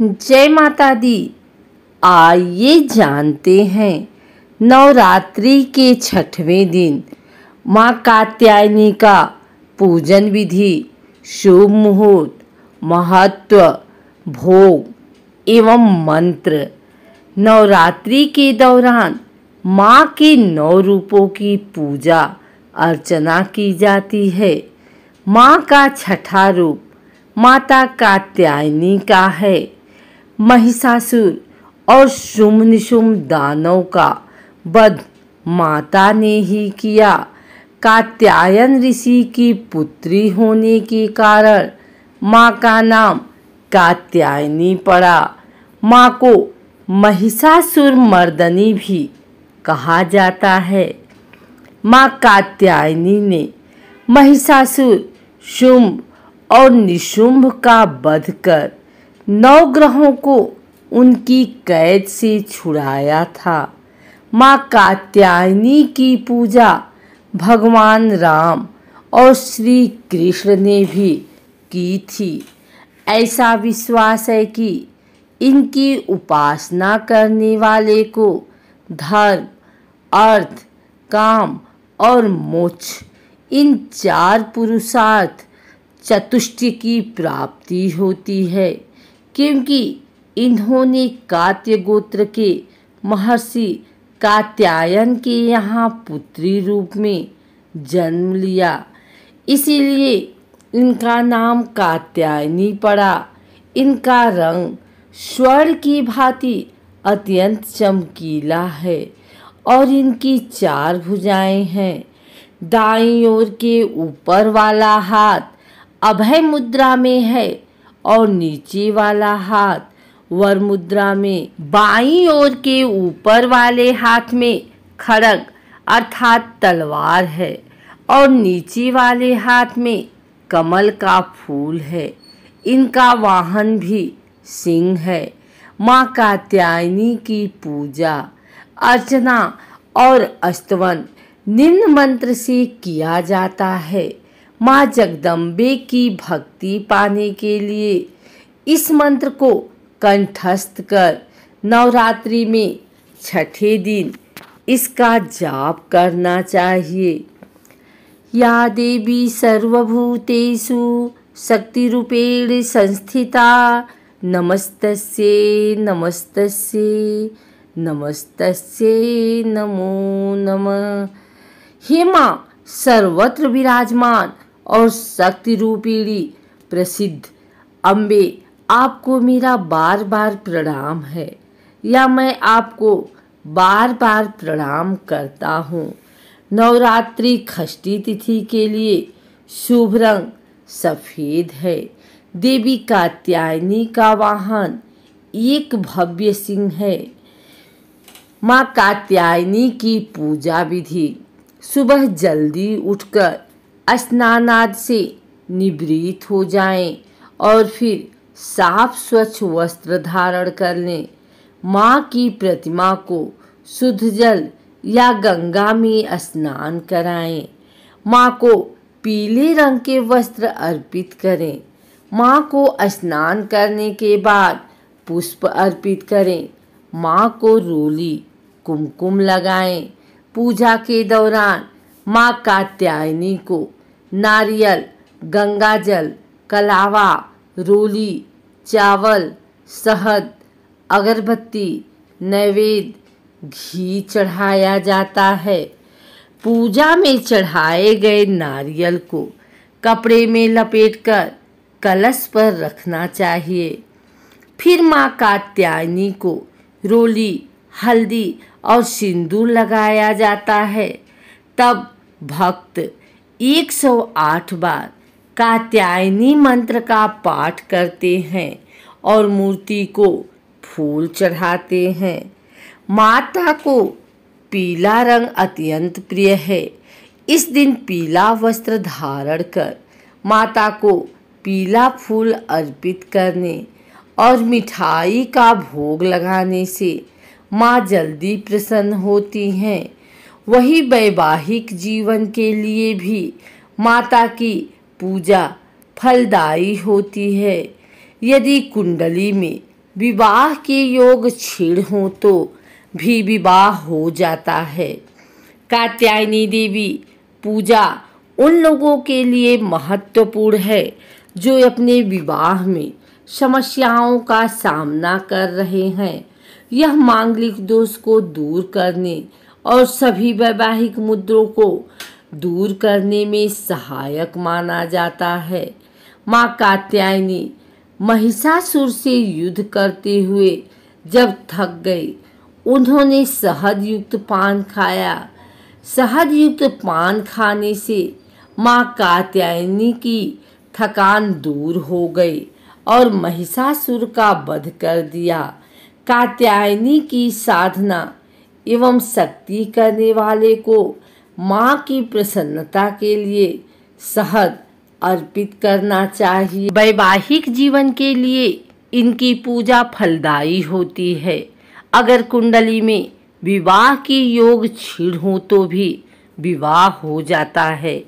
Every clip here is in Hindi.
जय माता दी आइए जानते हैं नवरात्रि के छठवें दिन माँ कात्यायनी का पूजन विधि शुभ मुहूर्त महत्व भोग एवं मंत्र नवरात्रि के दौरान माँ के नौ रूपों की पूजा अर्चना की जाती है माँ का छठा रूप माता कात्यायनी का है महिषासुर और शुम निशुम दानव का वध माता ने ही किया कात्यायन ऋषि की पुत्री होने के कारण माँ का नाम कात्यायनी पड़ा माँ को महिषासुर मर्दनी भी कहा जाता है माँ कात्यायनी ने महिषासुर शुंभ और निशुंभ का वध कर नवग्रहों को उनकी कैद से छुड़ाया था माँ कात्यायनी की पूजा भगवान राम और श्री कृष्ण ने भी की थी ऐसा विश्वास है कि इनकी उपासना करने वाले को धर्म अर्थ काम और मोक्ष इन चार पुरुषार्थ चतुष्ट की प्राप्ति होती है क्योंकि इन्होंने कात्य गोत्र के महर्षि कात्यायन के यहाँ पुत्री रूप में जन्म लिया इसीलिए इनका नाम कात्यायनी पड़ा इनका रंग स्वर्ण की भांति अत्यंत चमकीला है और इनकी चार भुजाएं हैं दाई ओर के ऊपर वाला हाथ अभय मुद्रा में है और नीचे वाला हाथ वर मुद्रा में बाई ओर के ऊपर वाले हाथ में खड़ग अर्थात तलवार है और नीचे वाले हाथ में कमल का फूल है इनका वाहन भी सिंह है माँ कात्यायनी की पूजा अर्चना और अस्तवन निम्न मंत्र से किया जाता है माँ जगदम्बे की भक्ति पाने के लिए इस मंत्र को कंठस्थ कर नवरात्रि में छठे दिन इसका जाप करना चाहिए या देवी सर्वभूतेषु रूपेण संस्थिता नमस्तस्ये नमस्तस्ये नमस्तस्ये नमो नमः हे माँ सर्वत्र विराजमान और शक्ति रूपीणी प्रसिद्ध अम्बे आपको मेरा बार बार प्रणाम है या मैं आपको बार बार प्रणाम करता हूँ नवरात्रि खष्टी तिथि के लिए शुभ रंग सफ़ेद है देवी कात्यायनी का वाहन एक भव्य सिंह है माँ कात्यायनी की पूजा विधि सुबह जल्दी उठकर स्नानाद से निवृत हो जाएं और फिर साफ स्वच्छ वस्त्र धारण कर लें माँ की प्रतिमा को शुद्ध जल या गंगा में स्नान कराएं माँ को पीले रंग के वस्त्र अर्पित करें माँ को स्नान करने के बाद पुष्प अर्पित करें माँ को रोली कुमकुम लगाएं पूजा के दौरान माँ कात्यायनी को नारियल गंगा जल कलावा रोली चावल शहद अगरबत्ती नैवेद्य घी चढ़ाया जाता है पूजा में चढ़ाए गए नारियल को कपड़े में लपेटकर कलश पर रखना चाहिए फिर माँ कात्यायनी को रोली हल्दी और सिंदूर लगाया जाता है तब भक्त 108 बार कात्यायनी मंत्र का पाठ करते हैं और मूर्ति को फूल चढ़ाते हैं माता को पीला रंग अत्यंत प्रिय है इस दिन पीला वस्त्र धारण कर माता को पीला फूल अर्पित करने और मिठाई का भोग लगाने से माँ जल्दी प्रसन्न होती हैं वही वैवाहिक जीवन के लिए भी माता की पूजा फलदायी होती है यदि कुंडली में विवाह के योग छीण हो तो भी विवाह हो जाता है कात्यायनी देवी पूजा उन लोगों के लिए महत्वपूर्ण है जो अपने विवाह में समस्याओं का सामना कर रहे हैं यह मांगलिक दोष को दूर करने और सभी वैवाहिक मुद्रों को दूर करने में सहायक माना जाता है माँ कात्यायनी महिषासुर से युद्ध करते हुए जब थक गई उन्होंने शहद युक्त पान खाया शहद युक्त पान खाने से माँ कात्यायनी की थकान दूर हो गई और महिषासुर का वध कर दिया कात्यायनी की साधना एवं शक्ति करने वाले को माँ की प्रसन्नता के लिए सहद अर्पित करना चाहिए वैवाहिक जीवन के लिए इनकी पूजा फलदायी होती है अगर कुंडली में विवाह के योग छीण हो तो भी विवाह हो जाता है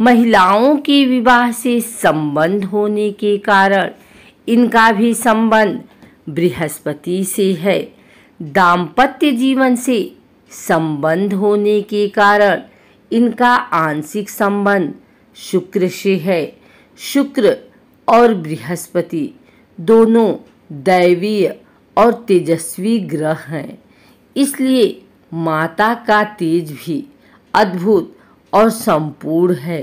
महिलाओं के विवाह से संबंध होने के कारण इनका भी संबंध बृहस्पति से है दाम्पत्य जीवन से संबंध होने के कारण इनका आंशिक संबंध शुक्र से है शुक्र और बृहस्पति दोनों दैवीय और तेजस्वी ग्रह हैं इसलिए माता का तेज भी अद्भुत और संपूर्ण है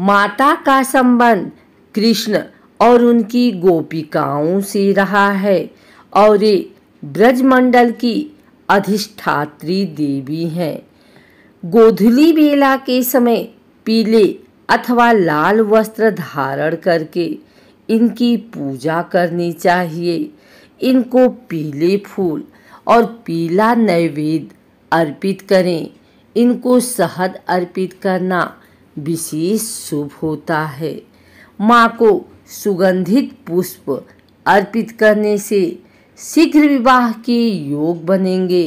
माता का संबंध कृष्ण और उनकी गोपिकाओं से रहा है और ये ब्रजमंडल की अधिष्ठात्री देवी हैं गोधुली बेला के समय पीले अथवा लाल वस्त्र धारण करके इनकी पूजा करनी चाहिए इनको पीले फूल और पीला नैवेद्य अर्पित करें इनको शहद अर्पित करना विशेष शुभ होता है माँ को सुगंधित पुष्प अर्पित करने से शीघ्र विवाह के योग बनेंगे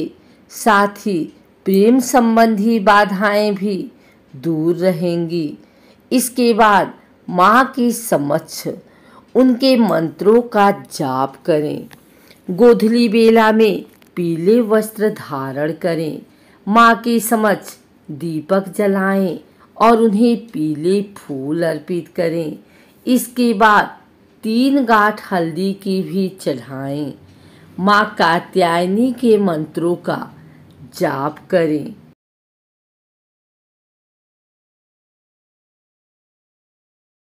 साथ ही प्रेम संबंधी बाधाएं भी दूर रहेंगी इसके बाद माँ के समक्ष उनके मंत्रों का जाप करें गोधली बेला में पीले वस्त्र धारण करें माँ के समक्ष दीपक जलाएं और उन्हें पीले फूल अर्पित करें इसके बाद तीन गांठ हल्दी की भी चढ़ाएं माँ कात्यायनी के मंत्रों का जाप करें